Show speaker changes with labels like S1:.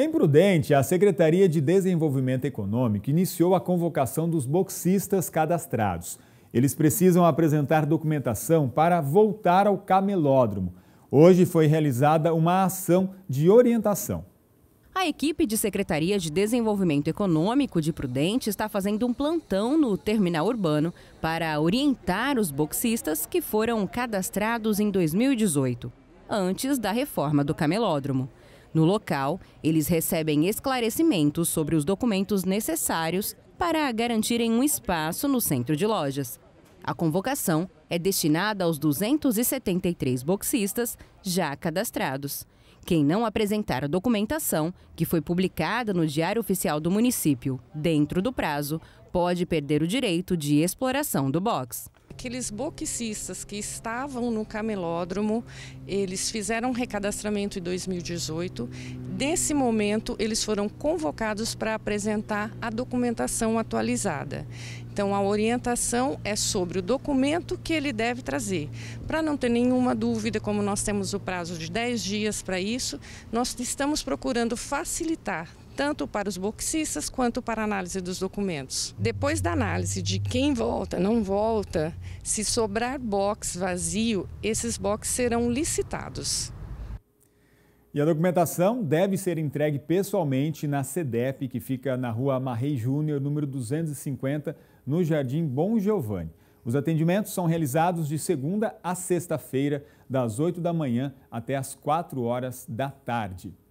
S1: Em Prudente, a Secretaria de Desenvolvimento Econômico iniciou a convocação dos boxistas cadastrados. Eles precisam apresentar documentação para voltar ao camelódromo. Hoje foi realizada uma ação de orientação.
S2: A equipe de Secretaria de Desenvolvimento Econômico de Prudente está fazendo um plantão no terminal urbano para orientar os boxistas que foram cadastrados em 2018, antes da reforma do camelódromo. No local, eles recebem esclarecimentos sobre os documentos necessários para garantirem um espaço no centro de lojas. A convocação é destinada aos 273 boxistas já cadastrados. Quem não apresentar a documentação, que foi publicada no Diário Oficial do Município, dentro do prazo, pode perder o direito de exploração do box
S3: aqueles boxistas que estavam no camelódromo, eles fizeram um recadastramento em 2018 desse momento eles foram convocados para apresentar a documentação atualizada. Então, a orientação é sobre o documento que ele deve trazer. Para não ter nenhuma dúvida, como nós temos o prazo de 10 dias para isso, nós estamos procurando facilitar tanto para os boxistas quanto para a análise dos documentos. Depois da análise de quem volta, não volta, se sobrar box vazio, esses boxes serão licitados.
S1: E a documentação deve ser entregue pessoalmente na CEDEP, que fica na rua Marrei Júnior, número 250, no Jardim Bom Giovanni. Os atendimentos são realizados de segunda a sexta-feira, das 8 da manhã até as 4 horas da tarde.